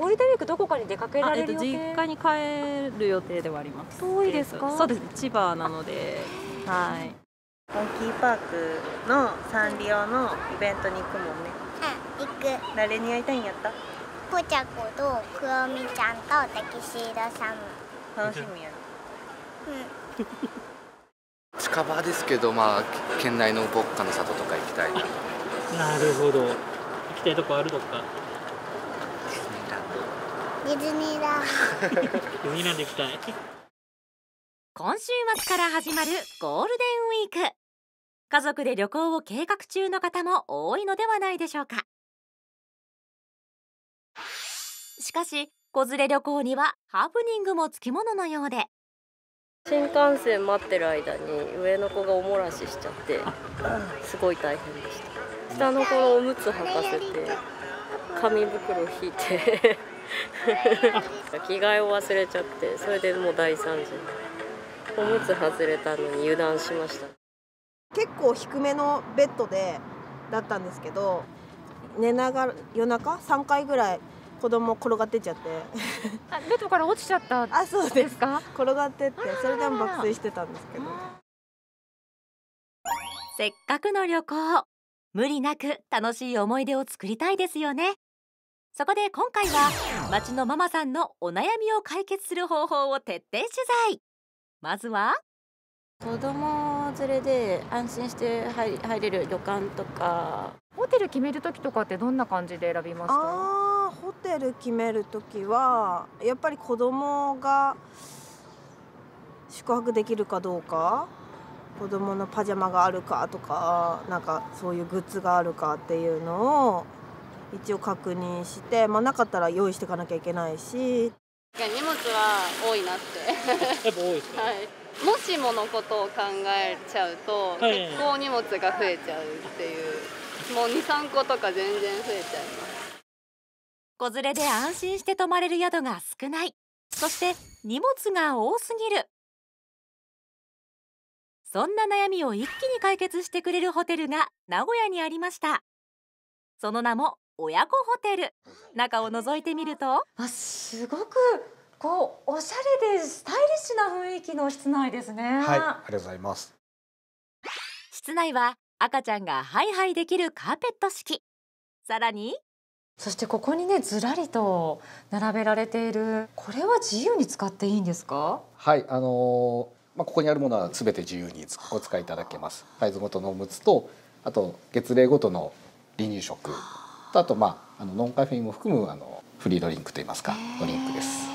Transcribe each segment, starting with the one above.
ゴールデンウィークどこかに出かけられる予定、えっと、実家に帰る予定ではあります遠いですか、えっそうです千葉なのではいモンキーパークのサンリオのイベントに行くもんねうん行く誰に会いたいんやったぽちゃことくろみちゃんとタキシードさん楽しみやうん近場ですけどまあ 県内の牧歌の里とか行きたいなるほど行きたいとこあるとかディズニーランドディズニーランド行きたい今週末から始まるゴールデンウィーク家族で旅行を計画中の方も多いのではないでしょうかしかし子連れ旅行にはハプニングもつきもののようで新幹線待ってる間に上の子がおもらししちゃってすごい大変でした下の頃おむつ履かせて紙袋を引いて 着替えを忘れちゃってそれでもう大惨事おむつ外れたのに油断しました結構低めのベッドでだったんですけど寝ながら夜中3回ぐらい子供転がってっちゃってあベッドから落ちちゃった あそうですか転がってってそれでも爆睡してたんですけどせっかくの旅行無理なく楽しい思い出を作りたいですよねそこで今回は町のママさんのお悩みを解決する方法を徹底取材まずは子供連れで安心して入れる旅館とかホテル決める時とかってどんな感じで選びますかホテル決める時はやっぱり子供が宿泊できるかどうか子供のパジャマがあるかとかなんかそういうグッズがあるかっていうのを一応確認して、まあ、なかったら用意していかなきゃいけないしいや荷物は多いなってやっぱ多いですか、はい、もしものことを考えちゃうと、はい、結構荷物が増えちゃうっていうもう23個とか全然増えちゃいます子連れで安心して泊まれる宿が少ないそして荷物が多すぎるそんな悩みを一気に解決してくれるホテルが名古屋にありましたその名も親子ホテル中を覗いてみるとあすごくこうおしゃれでスタイリッシュな雰囲気の室内ですねはいありがとうございます室内は赤ちゃんがハイハイできるカーペット式さらにそしてここにねずらりと並べられているこれは自由に使っていいんですかはいあのーまあ、ここにあるものは全て自由にお使いいただけますサイズごとのおむつとあと月齢ごとの離乳食とあと、まあ、あのノンカフェインも含むあのフリードリンクといいますかドリンクです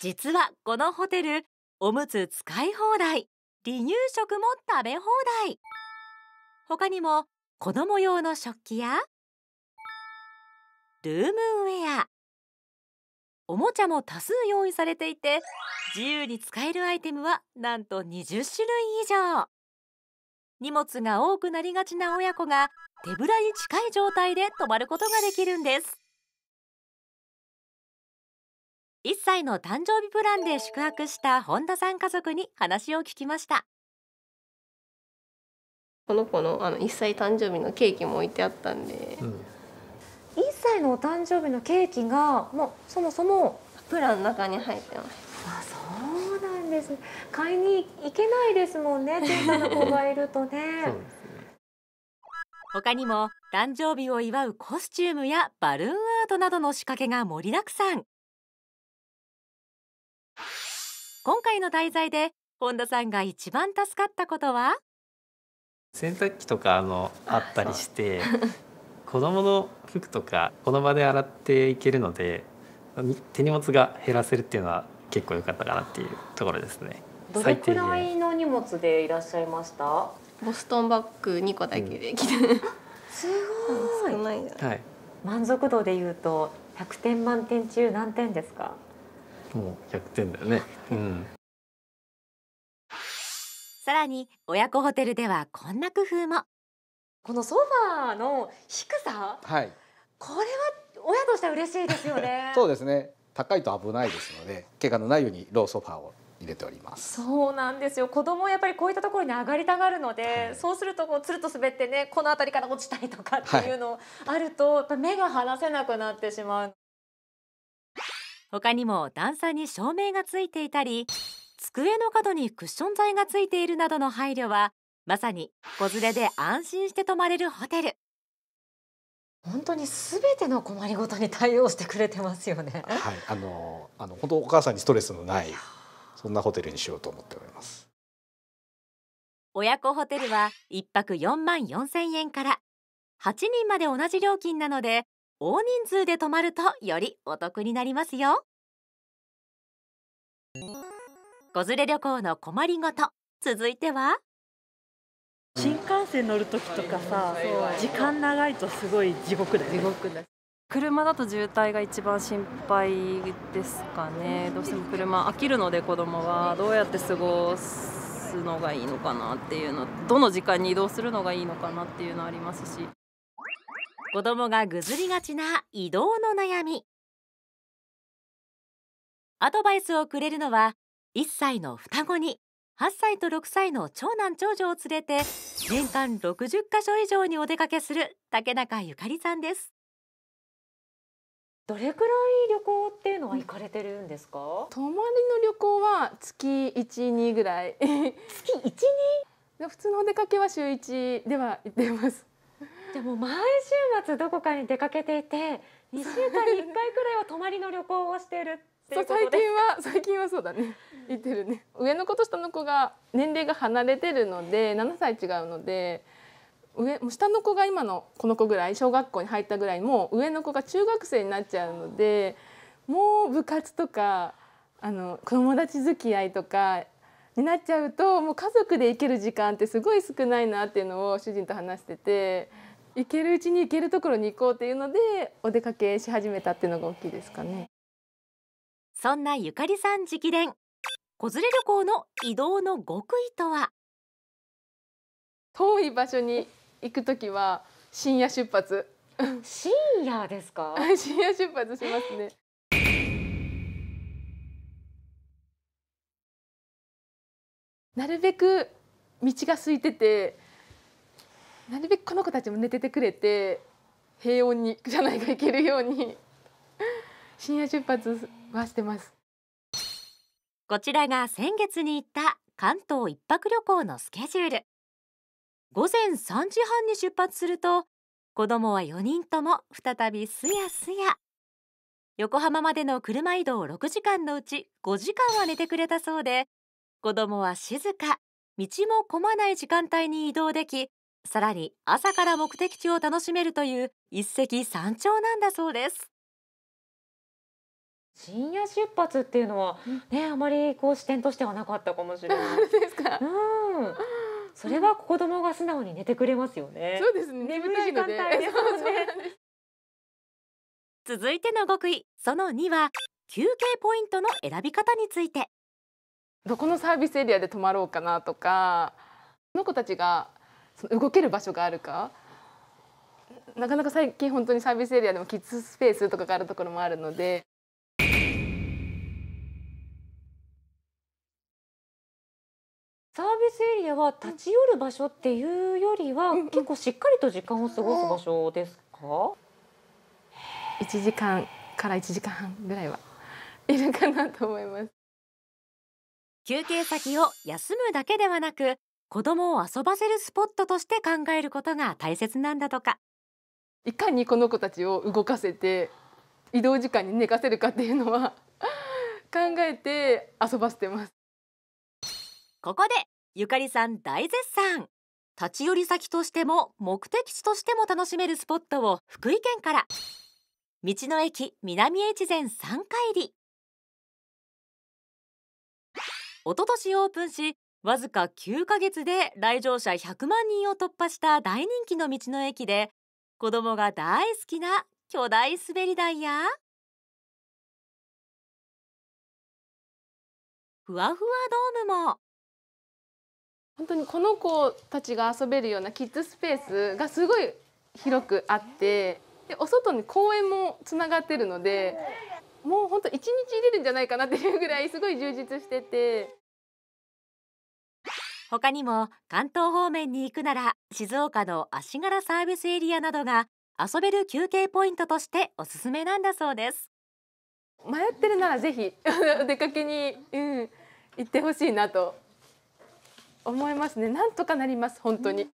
実はこのホテルおむつ使い放題離乳食も食べ放題他にも子供用の食器やルームウェアおもちゃも多数用意されていて自由に使えるアイテムはなんと20種類以上荷物が多くなりがちな親子が手ぶらに近い状態で泊まることができるんです1歳の誕生日プランで宿泊した本田さん家族に話を聞きましたこの子のあの1歳誕生日のケーキも置いてあったんで、うん歳のお誕生日のケーキがもうそもそもプランの中に入ってます。あそうなんです、買いに行けないですもんね。小さな子がいるとね。ね他にも誕生日を祝うコスチュームやバルーンアートなどの仕掛けが盛りだくさん。今回の滞在で本田さんが一番助かったことは洗濯機とかあのあったりして 子供の服とかこの場で洗っていけるので手荷物が減らせるっていうのは結構良かったかなっていうところですね。どれくらいの荷物でいらっしゃいました？ボストンバッグ2個だけできた、うん、すごい。少ないはい。満足度で言うと100点満点中何点ですか？もう100点だよね。うん。さらに親子ホテルではこんな工夫も。このソファーの低さ、はい、これは親としては嬉しいですよね そうですね高いと危ないですので怪我のないようにローソファーを入れておりますそうなんですよ子供はやっぱりこういったところに上がりたがるので、はい、そうするとこうつるっと滑ってねこの辺りから落ちたりとかっていうのあると、はい、やっぱ目が離せなくなってしまう他にも段差に照明がついていたり机の角にクッション材がついているなどの配慮はまさに子連れで安心して泊まれるホテル本当にすべての困りごとに対応してくれてますよね。はい、あのあの本当お母さんにストレスのないそんなホテルにしようと思っております。親子ホテルは一泊四万四千円から八人まで同じ料金なので大人数で泊まるとよりお得になりますよ。子連れ旅行の困りごと続いては新幹線乗る時とかさ時間長いとすごい地獄だよね地獄だ車だと渋滞が一番心配ですかねどうしても車飽きるので子供はどうやって過ごすのがいいのかなっていうのどの時間に移動するのがいいのかなっていうのありますし子供がぐずりがちな移動の悩みアドバイスをくれるのは1歳の双子に8歳と6歳の長男長女を連れて年間60カ所以上にお出かけする竹中ゆかりさんですどれくらい旅行っていうのは行かれてるんですか、泊まりの旅行は月1、2ぐらい月1、2? 普通のお出かけは週1では行ってますでも毎週末どこかに出かけていて2週間に1回くらいは泊まりの旅行をしてるそう最近は 最近はそうだね言ってるね上の子と下の子が年齢が離れてるので7歳違うので上下の子が今のこの子ぐらい小学校に入ったぐらいもう上の子が中学生になっちゃうのでもう部活とかあの友達付き合いとかになっちゃうともう家族で行ける時間ってすごい少ないなっていうのを主人と話してて行けるうちに行けるところに行こうっていうのでお出かけし始めたっていうのが大きいですかね。そんなゆかりさん直伝子連れ旅行の移動の極意とは遠い場所に行くときは深夜出発深夜ですか 深夜出発しますねなるべく道が空いててなるべくこの子たちも寝ててくれて平穏にじゃないか行けるように深夜出発はしてますこちらが先月に行った関東一泊旅行のスケジュール午前3時半に出発すると子供は4人とも再びすやすや横浜までの車移動6時間のうち5時間は寝てくれたそうで子供は静か道も混まない時間帯に移動できさらに朝から目的地を楽しめるという一石三鳥なんだそうです深夜出発っていうのはね、あまりこう視点としてはなかったかもしれない。うん。それは子供が素直に寝てくれますよね。そうですね。眠たいので。続いての極意その2は休憩ポイントの選び方についてどこのサービスエリアで泊まろうかなとかこの子たちが動ける場所があるかなかなか最近本当にサービスエリアでもキッズスペースとかがあるところもあるのでサービスエリアは立ち寄る場所っていうよりは、うん、結構しっかりと時間を過ごす場所ですか一時間から一時間半ぐらいはいるかなと思います休憩先を休むだけではなく子供を遊ばせるスポットとして考えることが大切なんだとかいかにこの子たちを動かせて移動時間に寝かせるかっていうのは考えて遊ばせてますここでゆかりさん大絶賛立ち寄り先としても目的地としても楽しめるスポットを福井県から道の駅南越前三回里おととしオープンしわずか9ヶ月で来場者100万人を突破した大人気の道の駅で子供が大好きな巨大滑り台やふわふわドームも本当にこの子たちが遊べるようなキッズスペースがすごい広くあってでお外に公園もつながってるのでもう本当1日入れるんじゃないかなっていうぐらいすごい充実してて他にも関東方面に行くなら静岡の足柄サービスエリアなどが遊べる休憩ポイントとしておすすめなんだそうです迷ってるならぜひ お出かけに、うん、行ってほしいなと思いますね。なんとかなります本当に。